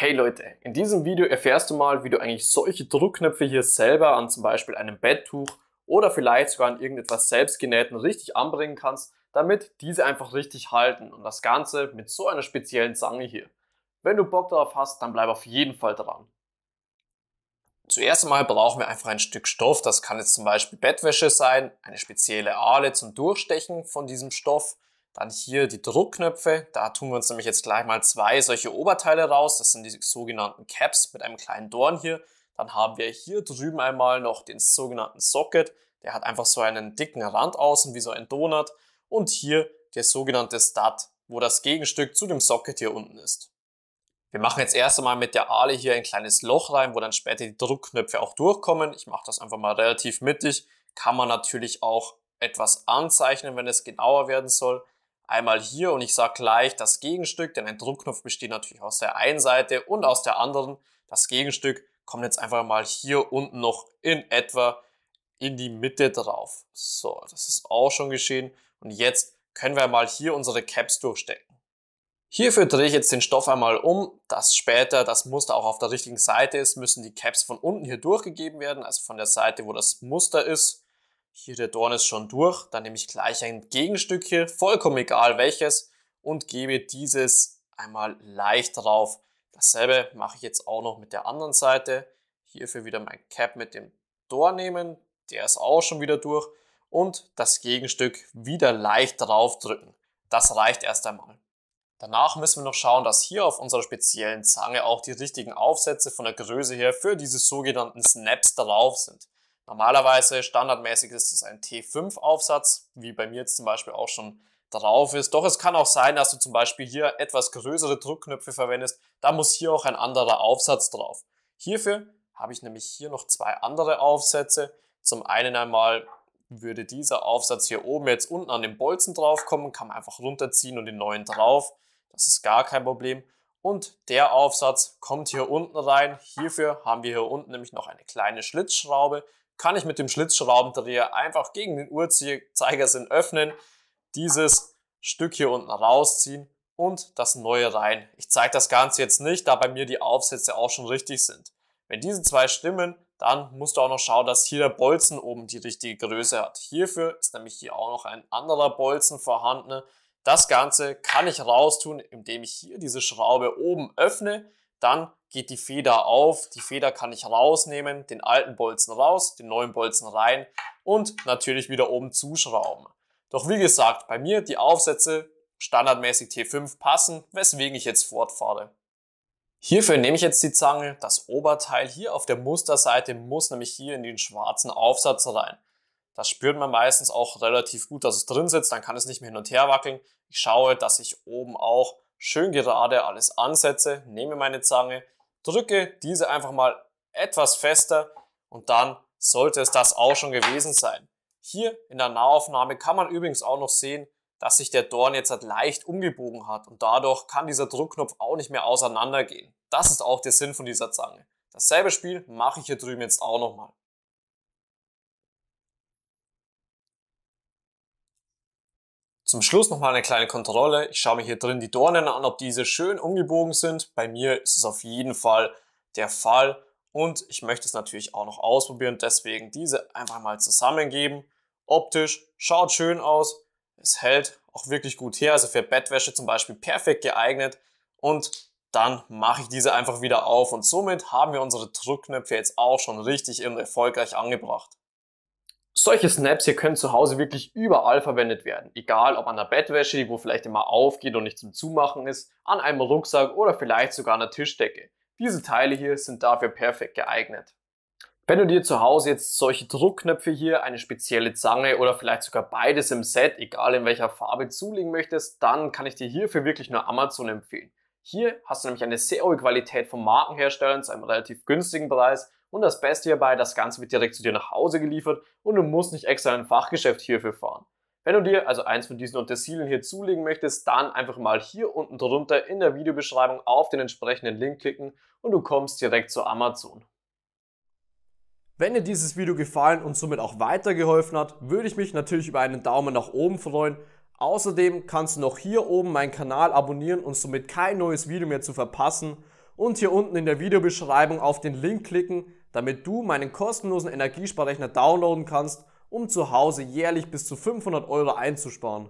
Hey Leute, in diesem Video erfährst du mal, wie du eigentlich solche Druckknöpfe hier selber an zum Beispiel einem Betttuch oder vielleicht sogar an irgendetwas selbstgenähten richtig anbringen kannst, damit diese einfach richtig halten und das Ganze mit so einer speziellen Zange hier. Wenn du Bock darauf hast, dann bleib auf jeden Fall dran. Zuerst einmal brauchen wir einfach ein Stück Stoff, das kann jetzt zum Beispiel Bettwäsche sein, eine spezielle Ahle zum Durchstechen von diesem Stoff dann hier die Druckknöpfe. Da tun wir uns nämlich jetzt gleich mal zwei solche Oberteile raus. Das sind die sogenannten Caps mit einem kleinen Dorn hier. Dann haben wir hier drüben einmal noch den sogenannten Socket. Der hat einfach so einen dicken Rand außen wie so ein Donut. Und hier der sogenannte Stud, wo das Gegenstück zu dem Socket hier unten ist. Wir machen jetzt erst einmal mit der Ahle hier ein kleines Loch rein, wo dann später die Druckknöpfe auch durchkommen. Ich mache das einfach mal relativ mittig. Kann man natürlich auch etwas anzeichnen, wenn es genauer werden soll einmal hier und ich sage gleich das Gegenstück, denn ein Druckknopf besteht natürlich aus der einen Seite und aus der anderen. Das Gegenstück kommt jetzt einfach mal hier unten noch in etwa in die Mitte drauf. So, das ist auch schon geschehen und jetzt können wir mal hier unsere Caps durchstecken. Hierfür drehe ich jetzt den Stoff einmal um, dass später das Muster auch auf der richtigen Seite ist, müssen die Caps von unten hier durchgegeben werden, also von der Seite, wo das Muster ist. Hier der Dorn ist schon durch, dann nehme ich gleich ein Gegenstück hier, vollkommen egal welches, und gebe dieses einmal leicht drauf. Dasselbe mache ich jetzt auch noch mit der anderen Seite. Hierfür wieder mein Cap mit dem Dorn nehmen, der ist auch schon wieder durch, und das Gegenstück wieder leicht drauf drücken. Das reicht erst einmal. Danach müssen wir noch schauen, dass hier auf unserer speziellen Zange auch die richtigen Aufsätze von der Größe her für diese sogenannten Snaps drauf sind. Normalerweise, standardmäßig ist es ein T5-Aufsatz, wie bei mir jetzt zum Beispiel auch schon drauf ist. Doch es kann auch sein, dass du zum Beispiel hier etwas größere Druckknöpfe verwendest. Da muss hier auch ein anderer Aufsatz drauf. Hierfür habe ich nämlich hier noch zwei andere Aufsätze. Zum einen einmal würde dieser Aufsatz hier oben jetzt unten an den Bolzen drauf kommen, kann man einfach runterziehen und den neuen drauf. Das ist gar kein Problem. Und der Aufsatz kommt hier unten rein. Hierfür haben wir hier unten nämlich noch eine kleine Schlitzschraube, kann ich mit dem Schlitzschraubendreher einfach gegen den Uhrzeigersinn öffnen, dieses Stück hier unten rausziehen und das neue rein. Ich zeige das Ganze jetzt nicht, da bei mir die Aufsätze auch schon richtig sind. Wenn diese zwei stimmen, dann musst du auch noch schauen, dass hier der Bolzen oben die richtige Größe hat. Hierfür ist nämlich hier auch noch ein anderer Bolzen vorhanden. Das Ganze kann ich raustun, indem ich hier diese Schraube oben öffne, dann geht die Feder auf, die Feder kann ich rausnehmen, den alten Bolzen raus, den neuen Bolzen rein und natürlich wieder oben zuschrauben. Doch wie gesagt, bei mir die Aufsätze standardmäßig T5 passen, weswegen ich jetzt fortfahre. Hierfür nehme ich jetzt die Zange, das Oberteil hier auf der Musterseite muss nämlich hier in den schwarzen Aufsatz rein. Das spürt man meistens auch relativ gut, dass es drin sitzt, dann kann es nicht mehr hin und her wackeln. Ich schaue, dass ich oben auch schön gerade alles ansetze, nehme meine Zange, drücke diese einfach mal etwas fester und dann sollte es das auch schon gewesen sein. Hier in der Nahaufnahme kann man übrigens auch noch sehen, dass sich der Dorn jetzt halt leicht umgebogen hat und dadurch kann dieser Druckknopf auch nicht mehr auseinandergehen. Das ist auch der Sinn von dieser Zange. Dasselbe Spiel mache ich hier drüben jetzt auch nochmal. Zum Schluss nochmal eine kleine Kontrolle. Ich schaue mir hier drin die Dornen an, ob diese schön umgebogen sind. Bei mir ist es auf jeden Fall der Fall. Und ich möchte es natürlich auch noch ausprobieren, deswegen diese einfach mal zusammengeben. Optisch schaut schön aus, es hält auch wirklich gut her, also für Bettwäsche zum Beispiel perfekt geeignet. Und dann mache ich diese einfach wieder auf und somit haben wir unsere Druckknöpfe jetzt auch schon richtig erfolgreich angebracht. Solche Snaps hier können zu Hause wirklich überall verwendet werden. Egal ob an der Bettwäsche, die wo vielleicht immer aufgeht und nicht zum Zumachen ist, an einem Rucksack oder vielleicht sogar an der Tischdecke. Diese Teile hier sind dafür perfekt geeignet. Wenn du dir zu Hause jetzt solche Druckknöpfe hier, eine spezielle Zange oder vielleicht sogar beides im Set, egal in welcher Farbe zulegen möchtest, dann kann ich dir hierfür wirklich nur Amazon empfehlen. Hier hast du nämlich eine sehr hohe Qualität von Markenherstellern zu einem relativ günstigen Preis und das Beste hierbei, das Ganze wird direkt zu dir nach Hause geliefert und du musst nicht extra ein Fachgeschäft hierfür fahren. Wenn du dir also eins von diesen Utensilien hier zulegen möchtest, dann einfach mal hier unten drunter in der Videobeschreibung auf den entsprechenden Link klicken und du kommst direkt zu Amazon. Wenn dir dieses Video gefallen und somit auch weitergeholfen hat, würde ich mich natürlich über einen Daumen nach oben freuen. Außerdem kannst du noch hier oben meinen Kanal abonnieren und somit kein neues Video mehr zu verpassen und hier unten in der Videobeschreibung auf den Link klicken, damit du meinen kostenlosen Energiesparrechner downloaden kannst, um zu Hause jährlich bis zu 500 Euro einzusparen.